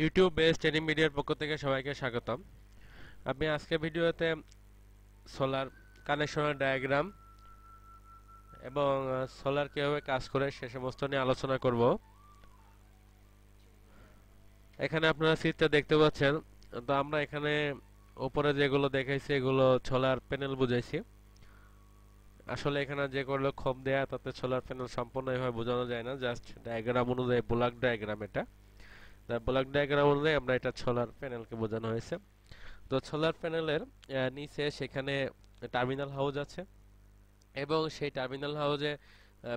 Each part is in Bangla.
ইউটিউব বেস্ট ট্রেনিং মিডিয়ার পক্ষ থেকে সবাইকে স্বাগতম আমি আজকে ভিডিওতে সোলার কানেকশনের ডায়াগ্রাম এবং সোলার কীভাবে কাজ করে সে সমস্ত নিয়ে আলোচনা করব এখানে আপনারা সিটটা দেখতে পাচ্ছেন তো আমরা এখানে ওপরে যেগুলো দেখাইছি এগুলো সোলার প্যানেল বুঝাইছি আসলে এখানে যে করলো খোপ দেয়া তাতে সোলার প্যানেল সম্পূর্ণ এভাবে বোঝানো যায় না জাস্ট ডায়াগ্রাম অনুযায়ী ব্লক ডায়াগ্রাম এটা ব্লক ডায়াগ্রাম অনুযায়ী আমরা এটা সোলার প্যানেলকে বোঝানো হয়েছে তো সোলার প্যানেলের নিচে সেখানে টার্মিনাল হাউজ আছে এবং সেই টার্মিনাল হাউজে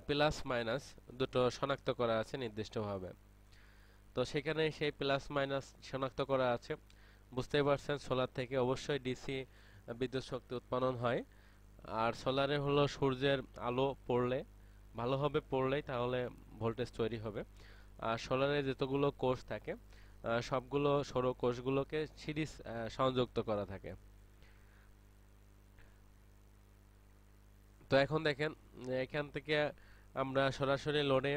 প্লাস মাইনাস দুটো শনাক্ত করা আছে নির্দিষ্টভাবে তো সেখানে সেই প্লাস মাইনাস শনাক্ত করা আছে বুঝতেই পারছেন সোলার থেকে অবশ্যই ডিসি বিদ্যুৎ শক্তি উৎপাদন হয় আর সোলারে হলো সূর্যের আলো পড়লে ভালোভাবে পড়লেই তাহলে ভোল্টেজ তৈরি হবে সোলারের যতগুলো কোষ থাকে সবগুলো সৌর কোষগুলোকে সিরিজ সংযুক্ত করা থাকে তো এখন দেখেন এখান থেকে আমরা সরাসরি লোডে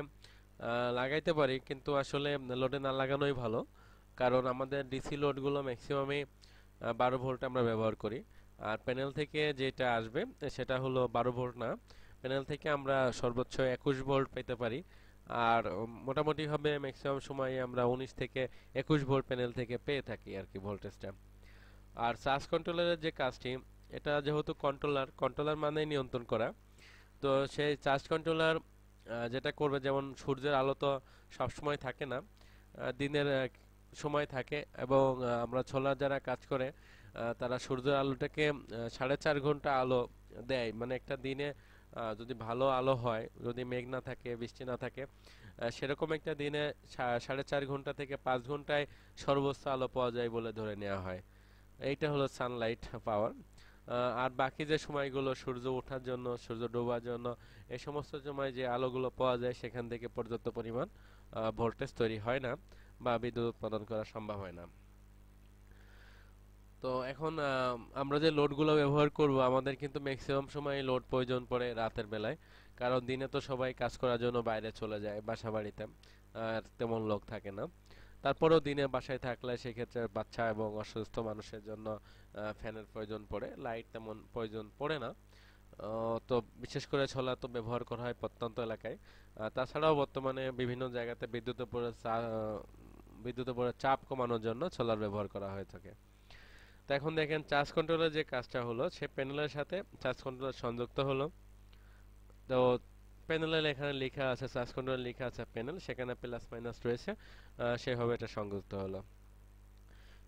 লাগাইতে পারি কিন্তু আসলে লোডে না লাগানোই ভালো কারণ আমাদের ডিসি লোডগুলো ম্যাক্সিমামে বারো ভোল্ট আমরা ব্যবহার করি আর প্যানেল থেকে যেটা আসবে সেটা হলো বারো ভোল্ট না প্যানেল থেকে আমরা সর্বোচ্চ একুশ ভোল্ট পেতে পারি আর মোটামুটিভাবে ম্যাক্সিমাম সময় আমরা উনিশ থেকে একুশ ভোল্ট প্যানেল থেকে পেয়ে থাকি আর কি ভোল্টেজটা আর সাস কন্ট্রোলারের যে কাজটি এটা যেহেতু কন্ট্রোলার কন্ট্রোলার মানেই নিয়ন্ত্রণ করা তো সেই চার্জ কন্ট্রোলার যেটা করবে যেমন সূর্যের আলো তো সবসময় থাকে না দিনের সময় থাকে এবং আমরা ছোলার যারা কাজ করে তারা সূর্যের আলোটাকে সাড়ে চার ঘন্টা আলো দেয় মানে একটা দিনে যদি ভালো আলো হয় যদি মেঘ না থাকে বৃষ্টি না থাকে সেরকম একটা দিনে সাড়ে চার ঘন্টা থেকে পাঁচ ঘন্টায় সর্বোচ্চ আলো পাওয়া যায় বলে ধরে নেওয়া হয় এইটা হলো সানলাইট পাওয়ার আর বাকি যে সময়গুলো সূর্য ওঠার জন্য সূর্য ডোবার জন্য এই সমস্ত সময় যে আলোগুলো পাওয়া যায় সেখান থেকে পর্যাপ্ত পরিমাণ ভোল্টেজ তৈরি হয় না বা বিদ্যুৎ উৎপাদন করা সম্ভব হয় না তো এখন আমরা যে লোডগুলো ব্যবহার করব আমাদের কিন্তু ম্যাক্সিমাম সময় লোড প্রয়োজন পড়ে রাতের বেলায় কারণ দিনে তো সবাই কাজ করার জন্য বাইরে চলে যায় বাসা বাড়িতে আর তেমন লোক থাকে না তারপরেও দিনে বাসায় থাকলে সেক্ষেত্রে বাচ্চা এবং অসুস্থ মানুষের জন্য ফ্যানের প্রয়োজন পড়ে লাইট তেমন প্রয়োজন পড়ে না তো বিশেষ করে ছোলা তো ব্যবহার করা হয় প্রত্যন্ত এলাকায় তাছাড়াও বর্তমানে বিভিন্ন জায়গাতে বিদ্যুতের উপরে বিদ্যুতের উপরে চাপ কমানোর জন্য ছোলার ব্যবহার করা হয়ে থাকে তো এখন দেখেন চার্জ কন্ট্রোলের যে কাজটা হলো সে প্যানেলের সাথে চার্জ কন্ট্রোলার সংযুক্ত হলো তো প্যানেলের এখানে লেখা আছে চার্জ কন্ট্রোল লেখা আছে প্যানেল সেখানে প্লাস মাইনাস রয়েছে সেভাবে এটা সংযুক্ত হলো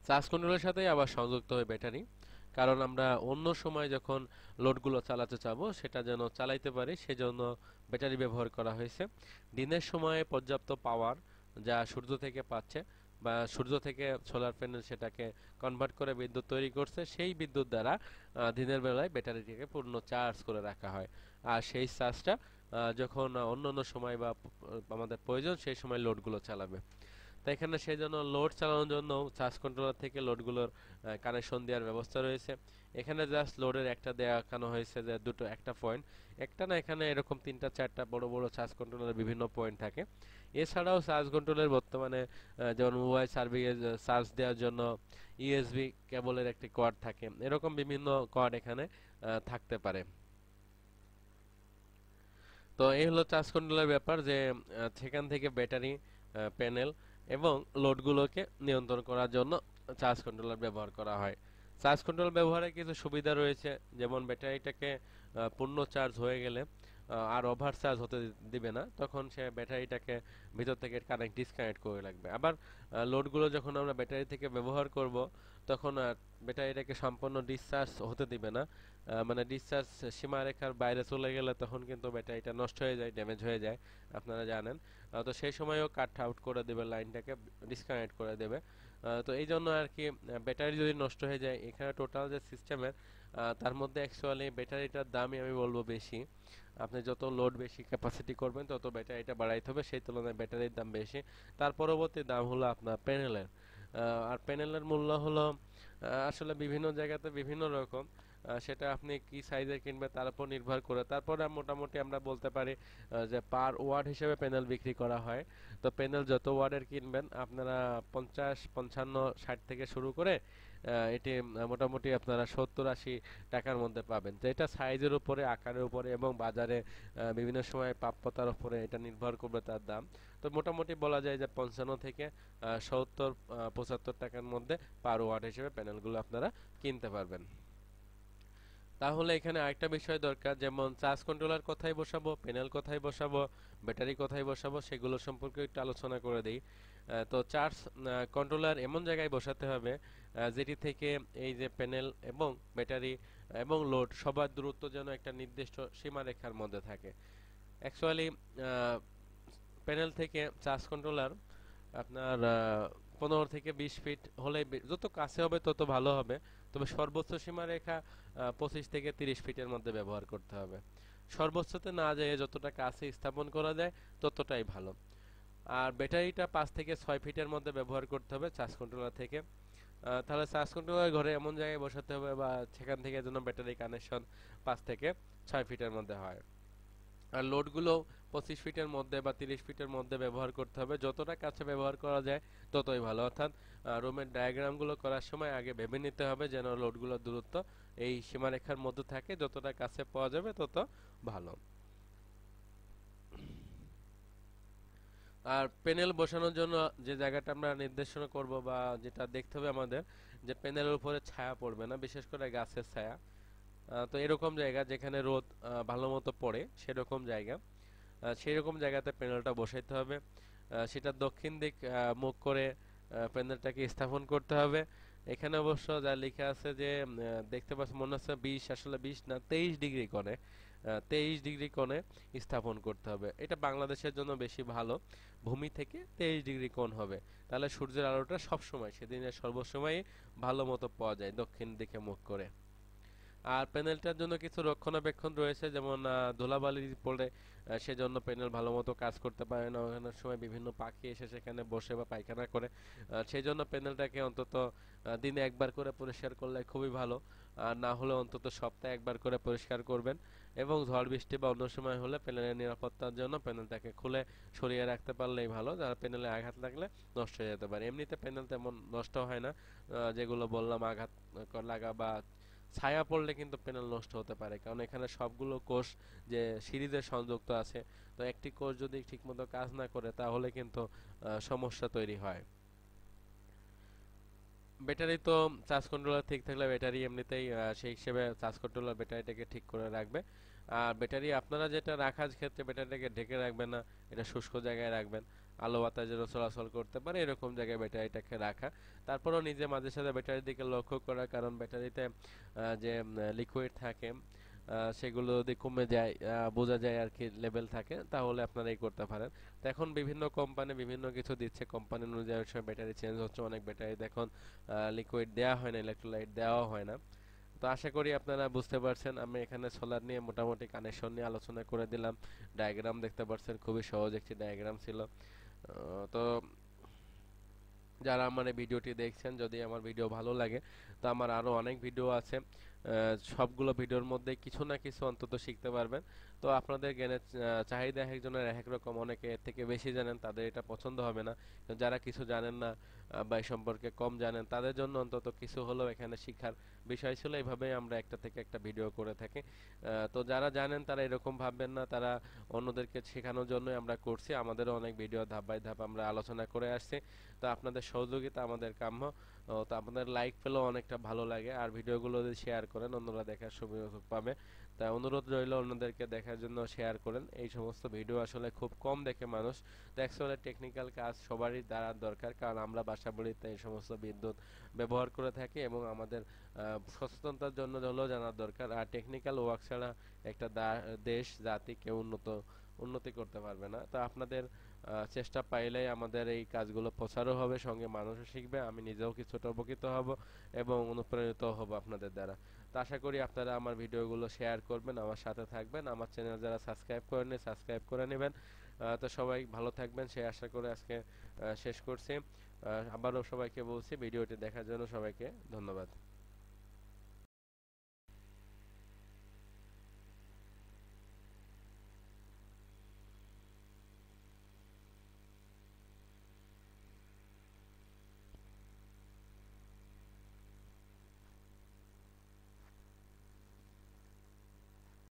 চার্জ কন্ট্রোলের সাথেই আবার সংযুক্ত হয় ব্যাটারি কারণ আমরা অন্য সময় যখন লোডগুলো চালাতে চাবো সেটা যেন চালাইতে পারি সেজন্য ব্যাটারি ব্যবহার করা হয়েছে দিনের সময়ে পর্যাপ্ত পাওয়ার যা সূর্য থেকে পাচ্ছে বা সূর্য থেকে সোলার প্যানেল সেটাকে কনভার্ট করে বিদ্যুৎ তৈরি করছে সেই বিদ্যুৎ দ্বারা দিনের বেলায় ব্যাটারিটিকে পূর্ণ চার্জ করে রাখা হয় আর সেই চার্জটা যখন অন্য অন্য সময় বা আমাদের প্রয়োজন সেই সময় লোডগুলো চালাবে তাই এখানে সেই জন্য লোড চালানোর জন্য চার্জ কন্ট্রোলার থেকে লোডগুলোর কানেকশন দেওয়ার ব্যবস্থা রয়েছে এখানে জাস্ট লোডের একটা দেখানো হয়েছে যে দুটো একটা পয়েন্ট একটা না এখানে এরকম তিনটা চারটা বড় বড় চার্জ কন্ট্রোলার বিভিন্ন পয়েন্ট থাকে এছাড়াও সার্চ কন্ট্রোলের বর্তমানে যেমন মোবাইল সার্ভিসে সার্চ দেওয়ার জন্য ইউএসবি কেবলের একটি কোয়াড থাকে এরকম বিভিন্ন কোয়াড এখানে থাকতে পারে তো এই হলো চার্জ কন্ট্রোলের ব্যাপার যে সেখান থেকে ব্যাটারি প্যানেল এবং লোডগুলোকে নিয়ন্ত্রণ করার জন্য চার্জ কন্ট্রোলার ব্যবহার করা হয় চার্জ কন্ট্রোল ব্যবহারে কিছু সুবিধা রয়েছে যেমন ব্যাটারিটাকে পূর্ণ চার্জ হয়ে গেলে আর ওভার চার্জ হতে দিবে না তখন সে ব্যাটারিটাকে ভিতর থেকে কানেক্ট ডিসকানেক্ট করে লাগবে আবার লোডগুলো যখন আমরা ব্যাটারি থেকে ব্যবহার করব তখন ব্যাটারিটাকে সম্পূর্ণ ডিসচার্জ হতে দিবে না মানে ডিসচার্জ সীমারেখার বাইরে চলে গেলে তখন কিন্তু ব্যাটারিটা নষ্ট হয়ে যায় ড্যামেজ হয়ে যায় আপনারা জানেন তো সেই সময়ও কাট আউট করে দেবে লাইনটাকে ডিসকানেক্ট করে দেবে তো এই জন্য আর কি ব্যাটারি যদি নষ্ট হয়ে যায় এখানে টোটাল যে সিস্টেমের তার মধ্যে অ্যাকচুয়ালি ব্যাটারিটার দামই আমি বলবো বেশি আপনি যত লোড বেশি ক্যাপাসিটি করবেন তত ব্যাটারিটা বাড়াইতে হবে সেই তুলনায় ব্যাটারির দাম বেশি তার পরবর্তী দাম হলো আপনার প্যানেলের আর প্যানেলের মূল্য হলো আসলে বিভিন্ন জায়গাতে বিভিন্ন রকম সেটা আপনি কি সাইজের কিনবেন তার উপর নির্ভর করে তারপরে মোটামুটি আমরা বলতে পারি যে পার ওয়ার্ড হিসেবে প্যানেল বিক্রি করা হয় তো প্যানেল যত ওয়ার্ডের কিনবেন আপনারা পঞ্চাশ পঞ্চান্ন ষাট থেকে শুরু করে এটি মোটামুটি আপনারা সত্তর আশি টাকার মধ্যে পাবেন তো এটা সাইজের উপরে আকারের উপরে এবং বাজারে বিভিন্ন সময় প্রাপ্যতার উপরে এটা নির্ভর করবে তার দাম তো মোটামুটি বলা যায় যে পঞ্চান্ন থেকে সত্তর পঁচাত্তর টাকার মধ্যে পার ওয়াট হিসেবে প্যানেলগুলো আপনারা কিনতে পারবেন তাহলে এখানে আরেকটা বিষয় দরকার যেমন চার্জ কন্ট্রোলার কোথায় বসাবো প্যানেল কোথায় বসাবো ব্যাটারি কোথায় বসাবো সেগুলো সম্পর্কে একটু আলোচনা করে দিই তো চার্জ কন্ট্রোলার এমন জায়গায় বসাতে হবে যেটি থেকে এই যে প্যানেল এবং ব্যাটারি এবং লোড সবার দূরত্ব যেন একটা নির্দিষ্ট সীমারেখার মধ্যে থাকে অ্যাকচুয়ালি প্যানেল থেকে চার্জ কন্ট্রোলার আপনার পনেরো থেকে বিশ ফিট হলে যত কাছে হবে তত ভালো হবে তবে সর্বোচ্চ সীমারেখা পঁচিশ থেকে তিরিশ ফিটের মধ্যে ব্যবহার করতে হবে সর্বোচ্চতে না যেয়ে যতটা কাছে স্থাপন করা যায় ততটাই ভালো আর ব্যাটারিটা পাঁচ থেকে ছয় ফিটের মধ্যে ব্যবহার করতে হবে চার্জ কন্ট্রোলার থেকে তাহলে সার্চ কন্ট্রোলার ঘরে এমন জায়গায় বসাতে হবে বা সেখান থেকে যেন ব্যাটারি কানেকশন পাঁচ থেকে ছয় ফিটের মধ্যে হয় আর লোডগুলো পঁচিশ ফিটের মধ্যে বা তিরিশ ফিটের মধ্যে ব্যবহার করতে হবে যতটা কাছে ব্যবহার করা যায় ততই ভালো অর্থাৎ রুমের ডায়াগ্রামগুলো করার সময় আগে ভেবে নিতে হবে যেন লোডগুলোর দূরত্ব এই সীমারেখার মধ্যে থাকে যতটা কাছে পাওয়া যাবে তত ভালো আর প্যানেল বসানোর জন্য যে জায়গাটা আমরা নির্দেশনা করব বা যেটা দেখতে হবে আমাদের যে প্যানেলের উপরে ছায়া পড়বে না বিশেষ করে গাছের ছায়া তো এরকম জায়গা যেখানে রোদ ভালো মতো পড়ে সেরকম জায়গা সেই রকম জায়গাতে প্যানেলটা বসাইতে হবে সেটা দক্ষিণ দিক মুখ করে প্যানেলটাকে স্থাপন করতে হবে এখানে অবশ্য যা লেখা আছে যে দেখতে পাচ্ছি মনে হচ্ছে বিশ আসলে বিশ না তেইশ ডিগ্রি করে তেইশ ডিগ্রি কোণে স্থাপন করতে হবে এটা বাংলাদেশের জন্য বেশি ভালো ভূমি থেকে তেইশ ডিগ্রি কোণ হবে তাহলে সূর্যের আলোটা সবসময় সেদিনের সর্বসময় ভালো মতো পাওয়া যায় দক্ষিণ দিকে মুখ করে আর প্যানেলটার জন্য কিছু রক্ষণাবেক্ষণ রয়েছে যেমন ধুলাবালি পড়ে সেজন্য প্যানেল ভালো মতো কাজ করতে পারে না অনেক সময় বিভিন্ন পাখি এসে সেখানে বসে বা পায়খানা করে সেই জন্য প্যানেলটাকে অন্তত দিনে একবার করে পরিষ্কার করলে খুবই ভালো আর না হলে অন্তত সপ্তাহে একবার করে পরিষ্কার করবেন এবং ঝড় বৃষ্টি বা অন্য সময় হলে প্যানেলের নিরাপত্তার জন্য প্যানেলটাকে খুলে সরিয়ে রাখতে পারলেই ভালো যার প্যানেলে আঘাত লাগলে নষ্ট হয়ে যেতে পারে এমনিতে প্যানেল তেমন নষ্ট হয় না যেগুলো বললাম আঘাত লাগা বা ছায়া পড়লে কিন্তু প্যানেল নষ্ট হতে পারে কারণ এখানে সবগুলো কোষ যে সিরিজে সংযুক্ত আছে তো একটি কোষ যদি ঠিকমতো কাজ না করে তাহলে কিন্তু সমস্যা তৈরি হয় ব্যাটারি তো চার্জ কন্ট্রোলার ঠিক থাকলে ব্যাটারি এমনিতেই সেই হিসেবে চার্জ কন্ট্রোলার ব্যাটারিটাকে ঠিক করে রাখবে আর ব্যাটারি আপনারা যেটা রাখার ক্ষেত্রে ব্যাটারিটাকে ঢেকে রাখবেন না এটা শুষ্ক জায়গায় রাখবেন আলো বাতাস যেন চলাচল করতে পারে এরকম জায়গায় ব্যাটারিটাকে রাখা তারপরেও নিজে মাঝে সাথে ব্যাটারির দিকে লক্ষ্য করা কারণ ব্যাটারিতে যে লিকুইড থাকে সেগুলো যদি কমে যায় বোঝা যায় আর কি লেভেল থাকে তাহলে আপনারা এই করতে পারেন তো এখন বিভিন্ন কোম্পানি বিভিন্ন কিছু দিচ্ছে কোম্পানি অনুযায়ী সব ব্যাটারি চেঞ্জ হচ্ছে অনেক ব্যাটারি এখন লিকুইড দেওয়া হয় না ইলেকট্রোলাইট দেওয়া হয় না তো আশা করি আপনারা বুঝতে পারছেন আমি এখানে সোলার নিয়ে মোটামুটি কানেকশন নিয়ে আলোচনা করে দিলাম ডায়াগ্রাম দেখতে পারছেন খুবই সহজ একটি ডায়াগ্রাম ছিল তো যারা আমার ভিডিওটি দেখছেন যদি আমার ভিডিও ভালো লাগে তো আমার আরও অনেক ভিডিও আছে সবগুলো ভিডিওর মধ্যে কিছু না কিছু অন্তত শিখতে পারবেন তো আপনাদের জ্ঞানের চাহিদা একজনের এক রকম অনেকে এর থেকে বেশি জানেন তাদের এটা পছন্দ হবে না যারা কিছু জানেন না বা এই সম্পর্কে কম জানেন তাদের জন্য অন্তত কিছু হলেও এখানে শিক্ষার বিষয় ছিল এইভাবেই আমরা একটা থেকে একটা ভিডিও করে থাকি তো যারা জানেন তারা এরকম ভাববেন না তারা অন্যদেরকে শেখানোর জন্যই আমরা করছি আমাদেরও অনেক ভিডিও ধাপ বাই ধাপ আমরা আলোচনা করে আসছি তো আপনাদের সহযোগিতা আমাদের কাম্য তো আপনাদের লাইক পেলেও অনেকটা ভালো লাগে আর ভিডিওগুলো শেয়ার করেন অন্যরা দেখার সুবিধা পাবে তাই অনুরোধ রইল অন্যদেরকে দেখার জন্য শেয়ার করেন এই সমস্ত ভিডিও আসলে খুব কম দেখে মানুষ তো অ্যাকচুয়ালি টেকনিক্যাল কাজ সবারই দ্বারা দরকার কারণ আমরা বাসাবাড়িতে এই সমস্ত বিদ্যুৎ ব্যবহার করে থাকি এবং আমাদের সচেতনতার জন্য হলেও জানার দরকার আর টেকনিক্যাল ওয়ার্ক ছাড়া একটা দেশ জাতি কেউ উন্নত উন্নতি করতে পারবে না তো আপনাদের চেষ্টা পাইলেই আমাদের এই কাজগুলো প্রচারও হবে সঙ্গে মানুষও শিখবে আমি নিজেও কিছুটা উপকৃত হব এবং অনুপ্রাণিত হব আপনাদের দ্বারা তো আশা করি আপনারা আমার ভিডিওগুলো শেয়ার করবেন আমার সাথে থাকবেন আমার চ্যানেল যারা সাবস্ক্রাইব করেনি সাবস্ক্রাইব করে নেবেন তো সবাই ভালো থাকবেন সেই আশা করে আজকে শেষ করছি আবারও সবাইকে বলছি ভিডিওটি দেখার জন্য সবাইকে ধন্যবাদ